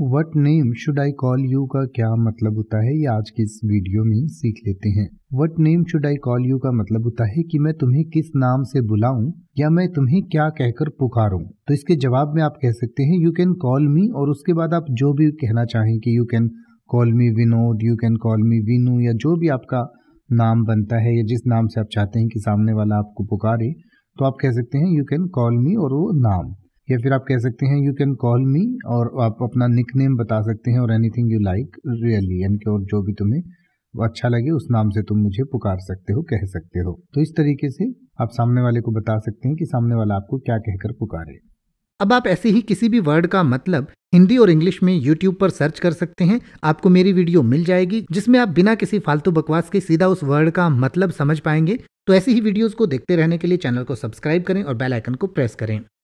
what name should I call you का क्या मतलब होता है ये आज की इस वीडियो में सीख लेते हैं what name should I call you का मतलब होता है कि मैं तुम्हें किस नाम से बुलाऊं या मैं तुम्हें क्या कहकर पुकारूं तो इसके जवाब में आप कह सकते हैं यू कैन कॉल मी और उसके बाद आप जो भी कहना चाहें कि you can call me Vinod you can call me Vinu या जो भी आपका नाम बनता है या जिस नाम से आप चाहते हैं कि सामने वाला आपको पुकारे तो आप कह सकते हैं यू कैन कॉल मी और वो नाम या फिर आप कह सकते हैं यू कैन कॉल मी और आप अपना निक नेम बता सकते हैं और anything you like really यानी कि और जो भी तुम्हें अच्छा लगे उस नाम से तुम मुझे पुकार सकते हो कह सकते हो तो इस तरीके से आप सामने वाले को बता सकते हैं कि सामने वाला आपको क्या कहकर पुकारे अब आप ऐसे ही किसी भी वर्ड का मतलब हिंदी और इंग्लिश में यूट्यूब पर सर्च कर सकते हैं आपको मेरी वीडियो मिल जाएगी जिसमें आप बिना किसी फालतू बकवास के सीधा उस वर्ड का मतलब समझ पाएंगे तो ऐसी ही वीडियोस को देखते रहने के लिए चैनल को सब्सक्राइब करें और बेल आइकन को प्रेस करें